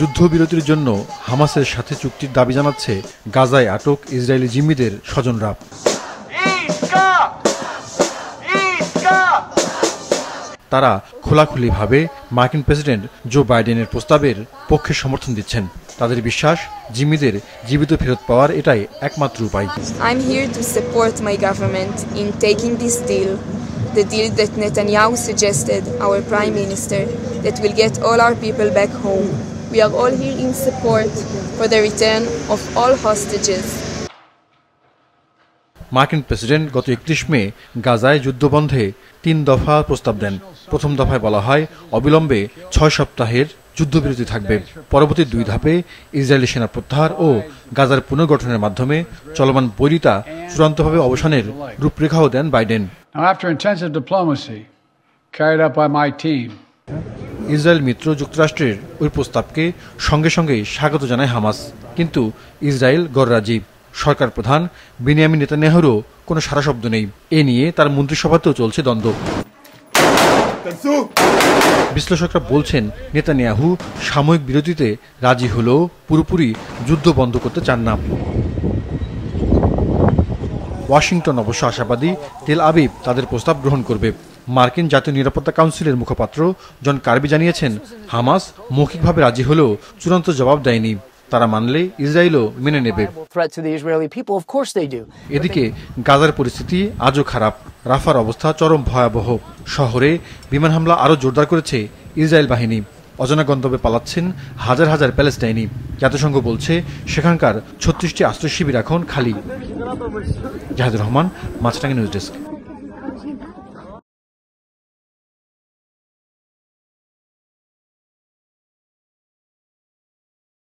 যুদ্ধবিরতির জন্য হামাসের সাথে চুক্তির দাবি জানাচ্ছে গাজায় আটক ইসরায়েলি জিম্মিদের স্বজনরা তারা খোলাখুলিভাবে মার্কিন প্রেসিডেন্ট জো বাইডেনের প্রস্তাবের পক্ষে সমর্থন দিচ্ছেন তাদের বিশ্বাস জিম্মিদের জীবিত ফেরত পাওয়ার এটাই একমাত্র উপায় মাই ইন টেকিং that will get all our people back home. We are all here in support for the return of all hostages. মার্কিন প্রেসিডেন্ট গত একত্রিশ মে গাজায় যুদ্ধবন্ধে তিন দফা প্রস্তাব দেন প্রথম দফায় বলা হয় অবিলম্বে ছয় সপ্তাহের যুদ্ধবিরতি থাকবে পরবর্তী দুই ধাপে ইসরায়েলি সেনা প্রত্যাহার ও গাজার পুনর্গঠনের মাধ্যমে চলমান বৈরিতা চূড়ান্তভাবে অবসানের রূপরেখাও দেন Biden After intensive diplomacy carried out Israel মিত্র যুক্তরাষ্ট্রের ওই প্রস্তাবকে সঙ্গে সঙ্গে স্বাগত জানায় হামাস কিন্তু ইসরায়েল গররাজীব সরকার প্রধান বিনিয়ামিন নেতানিয়াহুরও কোনো সারা শব্দ নেই এ নিয়ে তার মন্ত্রিসভাতেও চলছে দ্বন্দ্ব বিশ্লেষকরা বলছেন নেতানিয়াহু সাময়িক বিরতিতে রাজি হলেও পুরোপুরি যুদ্ধ বন্ধ করতে চান না ওয়াশিংটন অবশ্য আশাবাদী তেল আবিব তাদের প্রস্তাব গ্রহণ করবে মার্কিন জাতীয় নিরাপত্তা কাউন্সিলের মুখপাত্র জন কার্বি জানিয়েছেন হামাস মৌখিকভাবে রাজি হলেও চূড়ান্ত জবাব দেয়নি তারা মানলে ইসরায়েলও মেনে নেবে এদিকে গাজার পরিস্থিতি আজও খারাপ রাফার অবস্থা চরম ভয়াবহ শহরে বিমান হামলা আরও জোরদার করেছে ইসরায়েল বাহিনী অজানা গন্তব্যে পালাচ্ছেন হাজার হাজার প্যালেস্টাইনি জাতিসংঘ বলছে সেখানকার ছত্রিশটি আশ্রয় শিবির এখন খালি জাহাজুর রহমান মাছরাঙ্গি নিউজ ডেস্ক